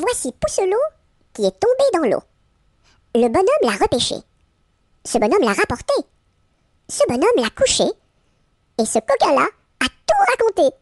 voici Pousselot qui est tombé dans l'eau. Le bonhomme l'a repêché. Ce bonhomme l'a rapporté. Ce bonhomme l'a couché. Et ce coca-là a tout raconté.